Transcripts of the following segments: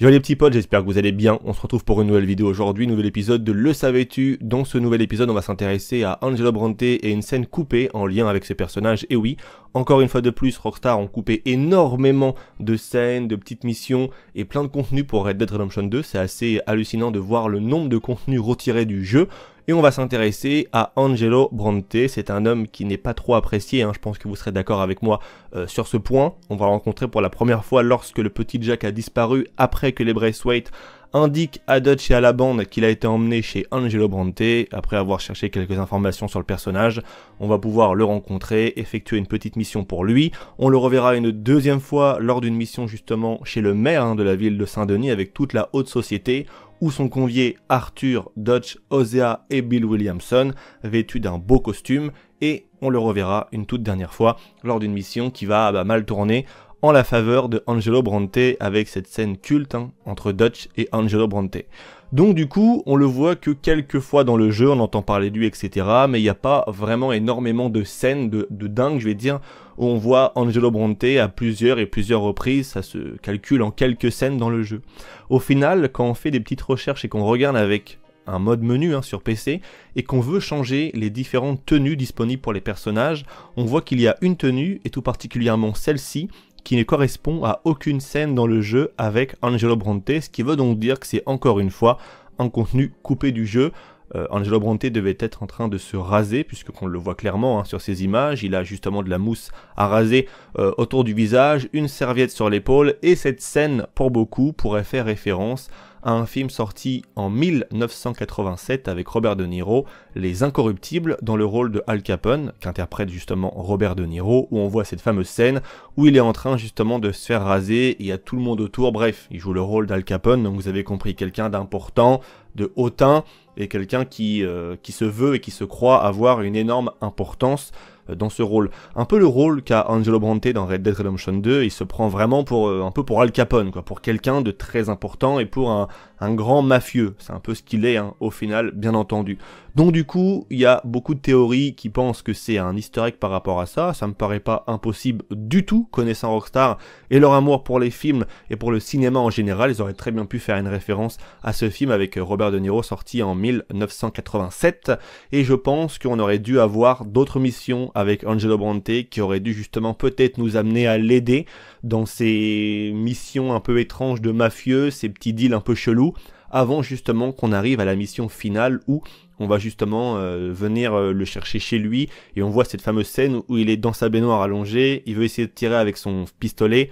Yo les petits potes, j'espère que vous allez bien. On se retrouve pour une nouvelle vidéo aujourd'hui, nouvel épisode de Le savais-tu Dans ce nouvel épisode, on va s'intéresser à Angelo Bronte et une scène coupée en lien avec ce personnages. Et oui, encore une fois de plus, Rockstar ont coupé énormément de scènes, de petites missions et plein de contenus pour Red Dead Redemption 2. C'est assez hallucinant de voir le nombre de contenus retirés du jeu et on va s'intéresser à Angelo Bronte. C'est un homme qui n'est pas trop apprécié, hein. je pense que vous serez d'accord avec moi euh, sur ce point. On va le rencontrer pour la première fois lorsque le petit Jack a disparu après que les Braithwaite indiquent à Dutch et à la bande qu'il a été emmené chez Angelo Bronte. Après avoir cherché quelques informations sur le personnage, on va pouvoir le rencontrer, effectuer une petite mission pour lui. On le reverra une deuxième fois lors d'une mission justement chez le maire hein, de la ville de Saint-Denis avec toute la haute société où sont conviés Arthur, Dutch, Osea et Bill Williamson, vêtus d'un beau costume, et on le reverra une toute dernière fois lors d'une mission qui va bah, mal tourner en la faveur de Angelo Bronte avec cette scène culte hein, entre Dutch et Angelo Bronte. Donc du coup, on le voit que quelques fois dans le jeu, on entend parler de lui, etc. Mais il n'y a pas vraiment énormément de scènes de, de dingue, je vais dire, où on voit Angelo Bronte à plusieurs et plusieurs reprises, ça se calcule en quelques scènes dans le jeu. Au final, quand on fait des petites recherches et qu'on regarde avec un mode menu hein, sur PC et qu'on veut changer les différentes tenues disponibles pour les personnages, on voit qu'il y a une tenue et tout particulièrement celle-ci qui ne correspond à aucune scène dans le jeu avec Angelo Bronte, ce qui veut donc dire que c'est encore une fois un contenu coupé du jeu, euh, Angelo Bronte devait être en train de se raser, puisqu'on le voit clairement hein, sur ces images, il a justement de la mousse à raser euh, autour du visage, une serviette sur l'épaule, et cette scène, pour beaucoup, pourrait faire référence à un film sorti en 1987 avec Robert De Niro, Les Incorruptibles, dans le rôle de Al Capone, qu'interprète justement Robert De Niro, où on voit cette fameuse scène où il est en train justement de se faire raser, il y a tout le monde autour, bref, il joue le rôle d'Al Capone, donc vous avez compris quelqu'un d'important, de hautain, et quelqu'un qui, euh, qui se veut et qui se croit avoir une énorme importance euh, dans ce rôle. Un peu le rôle qu'a Angelo Bronte dans Red Dead Redemption 2, il se prend vraiment pour euh, un peu pour Al Capone, quoi, pour quelqu'un de très important et pour un, un grand mafieux. C'est un peu ce qu'il est, hein, au final, bien entendu. Donc du coup, il y a beaucoup de théories qui pensent que c'est un egg par rapport à ça. Ça me paraît pas impossible du tout, connaissant Rockstar et leur amour pour les films et pour le cinéma en général. Ils auraient très bien pu faire une référence à ce film avec Robert De Niro sorti en 1987. Et je pense qu'on aurait dû avoir d'autres missions avec Angelo Bronte qui aurait dû justement peut-être nous amener à l'aider dans ces missions un peu étranges de mafieux, ces petits deals un peu chelous avant justement qu'on arrive à la mission finale où on va justement euh, venir euh, le chercher chez lui et on voit cette fameuse scène où il est dans sa baignoire allongée, il veut essayer de tirer avec son pistolet,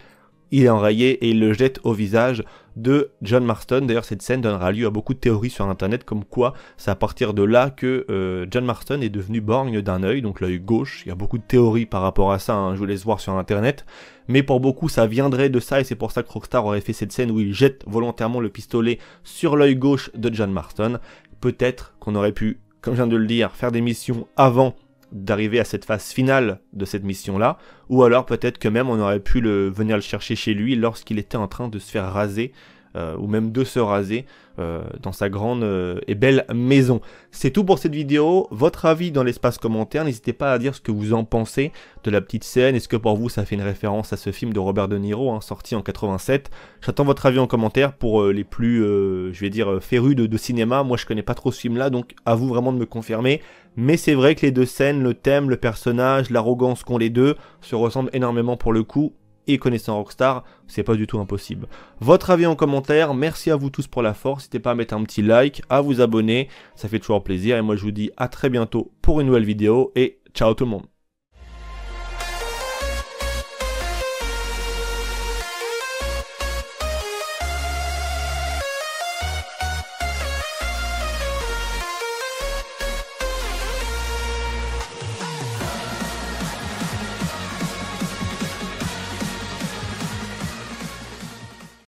il est enrayé et il le jette au visage de John Marston. D'ailleurs, cette scène donnera lieu à beaucoup de théories sur Internet, comme quoi c'est à partir de là que euh, John Marston est devenu borgne d'un œil, donc l'œil gauche. Il y a beaucoup de théories par rapport à ça, hein, je vous laisse voir sur Internet. Mais pour beaucoup, ça viendrait de ça, et c'est pour ça que Rockstar aurait fait cette scène où il jette volontairement le pistolet sur l'œil gauche de John Marston. Peut-être qu'on aurait pu, comme je viens de le dire, faire des missions avant d'arriver à cette phase finale de cette mission-là, ou alors peut-être que même on aurait pu le, venir le chercher chez lui lorsqu'il était en train de se faire raser euh, ou même de se raser euh, dans sa grande euh, et belle maison. C'est tout pour cette vidéo. Votre avis dans l'espace commentaire, n'hésitez pas à dire ce que vous en pensez de la petite scène. Est-ce que pour vous ça fait une référence à ce film de Robert De Niro, hein, sorti en 87 J'attends votre avis en commentaire pour les plus, je vais dire, férus de, de cinéma. Moi je connais pas trop ce film-là, donc à vous vraiment de me confirmer. Mais c'est vrai que les deux scènes, le thème, le personnage, l'arrogance qu'ont les deux, se ressemblent énormément pour le coup et connaissant Rockstar, c'est pas du tout impossible. Votre avis en commentaire, merci à vous tous pour la force, n'hésitez pas à mettre un petit like, à vous abonner, ça fait toujours plaisir, et moi je vous dis à très bientôt pour une nouvelle vidéo, et ciao tout le monde